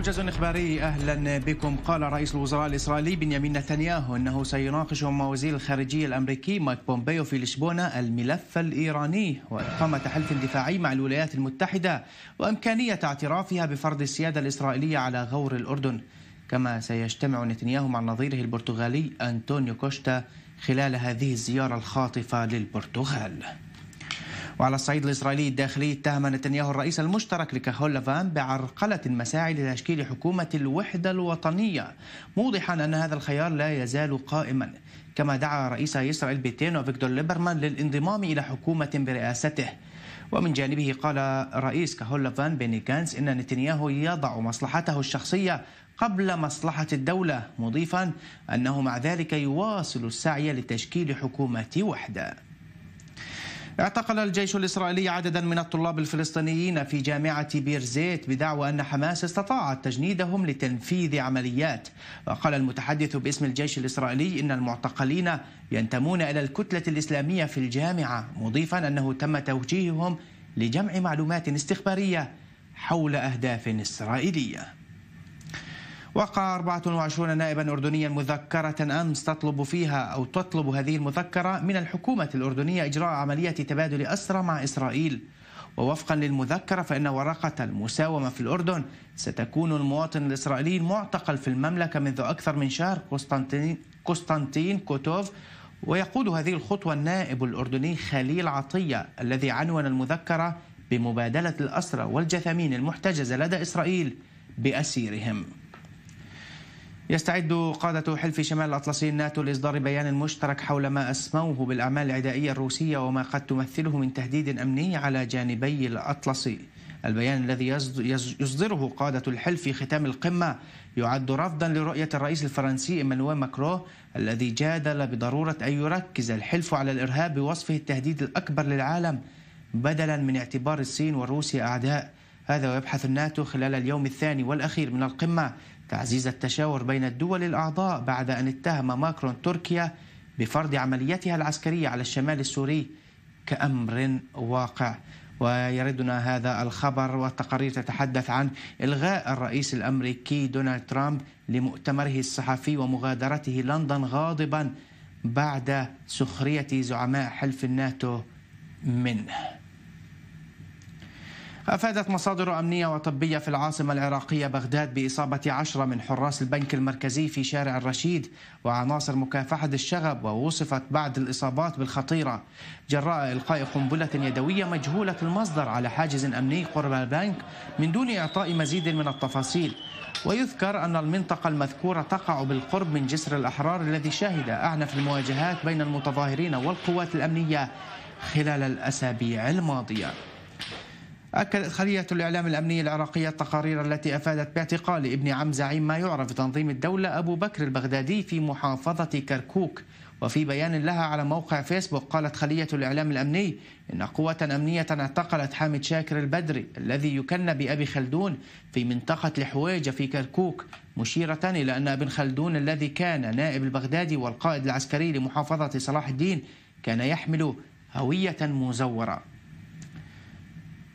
موجز إخباري أهلا بكم قال رئيس الوزراء الإسرائيلي بنيامين نتنياهو أنه سيناقش مع وزير الخارجية الأمريكي مايك بومبيو في لشبونة الملف الإيراني وإقامة حلف دفاعي مع الولايات المتحدة وإمكانية اعترافها بفرض السيادة الإسرائيلية على غور الأردن كما سيجتمع نتنياهو مع نظيره البرتغالي أنطونيو كوشتا خلال هذه الزيارة الخاطفة للبرتغال وعلى الصعيد الإسرائيلي الداخلي اتهم نتنياهو الرئيس المشترك لكهول لفان بعرقلة المساعي لتشكيل حكومة الوحدة الوطنية موضحا أن هذا الخيار لا يزال قائما كما دعا رئيس إسرائيل بيتينو فيكتور ليبرمان للانضمام إلى حكومة برئاسته ومن جانبه قال رئيس كهول لفان بيني جانس إن نتنياهو يضع مصلحته الشخصية قبل مصلحة الدولة مضيفا أنه مع ذلك يواصل السعي لتشكيل حكومة وحده اعتقل الجيش الإسرائيلي عددا من الطلاب الفلسطينيين في جامعة بير زيت بدعوى أن حماس استطاعت تجنيدهم لتنفيذ عمليات وقال المتحدث باسم الجيش الإسرائيلي إن المعتقلين ينتمون إلى الكتلة الإسلامية في الجامعة مضيفا أنه تم توجيههم لجمع معلومات استخبارية حول أهداف إسرائيلية وقع 24 نائبا أردنيا مذكرة أمس تطلب فيها أو تطلب هذه المذكرة من الحكومة الأردنية إجراء عملية تبادل أسرى مع إسرائيل ووفقا للمذكرة فإن ورقة المساومة في الأردن ستكون المواطن الإسرائيلي المعتقل في المملكة منذ أكثر من شهر قسطنطين, قسطنطين كوتوف ويقود هذه الخطوة النائب الأردني خليل عطية الذي عنون المذكرة بمبادلة الأسرى والجثامين المحتجزة لدى إسرائيل بأسيرهم يستعد قادة حلف شمال الأطلسي الناتو لإصدار بيان مشترك حول ما أسموه بالأعمال العدائية الروسية وما قد تمثله من تهديد أمني على جانبي الأطلسي البيان الذي يصدره قادة الحلف في ختام القمة يعد رفضا لرؤية الرئيس الفرنسي إيمانويل ماكرو الذي جادل بضرورة أن يركز الحلف على الإرهاب بوصفه التهديد الأكبر للعالم بدلا من اعتبار الصين وروسيا أعداء هذا ويبحث الناتو خلال اليوم الثاني والأخير من القمة تعزيز التشاور بين الدول الأعضاء بعد أن اتهم ماكرون تركيا بفرض عمليتها العسكرية على الشمال السوري كأمر واقع ويردنا هذا الخبر والتقارير تتحدث عن إلغاء الرئيس الأمريكي دونالد ترامب لمؤتمره الصحفي ومغادرته لندن غاضبا بعد سخرية زعماء حلف الناتو منه أفادت مصادر أمنية وطبية في العاصمة العراقية بغداد بإصابة عشرة من حراس البنك المركزي في شارع الرشيد وعناصر مكافحة الشغب ووصفت بعد الإصابات بالخطيرة جراء إلقاء قنبلة يدوية مجهولة المصدر على حاجز أمني قرب البنك من دون إعطاء مزيد من التفاصيل ويذكر أن المنطقة المذكورة تقع بالقرب من جسر الأحرار الذي شهد أعنف المواجهات بين المتظاهرين والقوات الأمنية خلال الأسابيع الماضية أكدت خلية الإعلام الأمني العراقية التقارير التي أفادت باعتقال ابن عم زعيم ما يعرف بتنظيم الدولة أبو بكر البغدادي في محافظة كركوك وفي بيان لها على موقع فيسبوك قالت خلية الإعلام الأمني إن قوة أمنية اعتقلت حامد شاكر البدري الذي يكنى بأبي خلدون في منطقة الحويجة في كركوك مشيرة إلى أن ابن خلدون الذي كان نائب البغدادي والقائد العسكري لمحافظة صلاح الدين كان يحمل هوية مزورة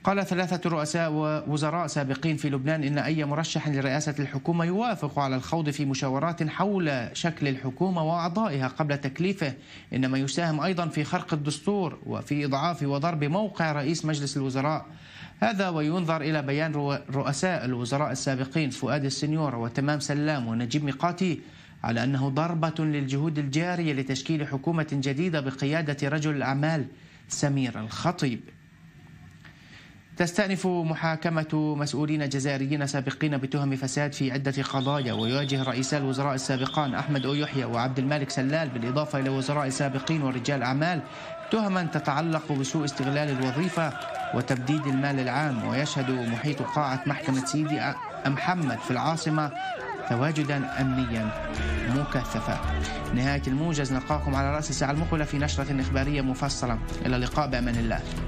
قال ثلاثة رؤساء ووزراء سابقين في لبنان إن أي مرشح لرئاسة الحكومة يوافق على الخوض في مشاورات حول شكل الحكومة وأعضائها قبل تكليفه إنما يساهم أيضا في خرق الدستور وفي إضعاف وضرب موقع رئيس مجلس الوزراء هذا وينظر إلى بيان رؤساء الوزراء السابقين فؤاد السنيور وتمام سلام ونجيب ميقاتي على أنه ضربة للجهود الجارية لتشكيل حكومة جديدة بقيادة رجل الأعمال سمير الخطيب تستأنف محاكمة مسؤولين جزائريين سابقين بتهم فساد في عدة قضايا ويواجه رئيس الوزراء السابقان أحمد أو يحيى وعبد المالك سلال بالإضافة إلى وزراء سابقين ورجال أعمال تهما تتعلق بسوء استغلال الوظيفة وتبديد المال العام ويشهد محيط قاعة محكمة سيدي محمد في العاصمة تواجدا أمنيا مكثفا نهاية الموجز نلقاكم على رأس الساعة المقبلة في نشرة إخبارية مفصلة إلى اللقاء بأمان الله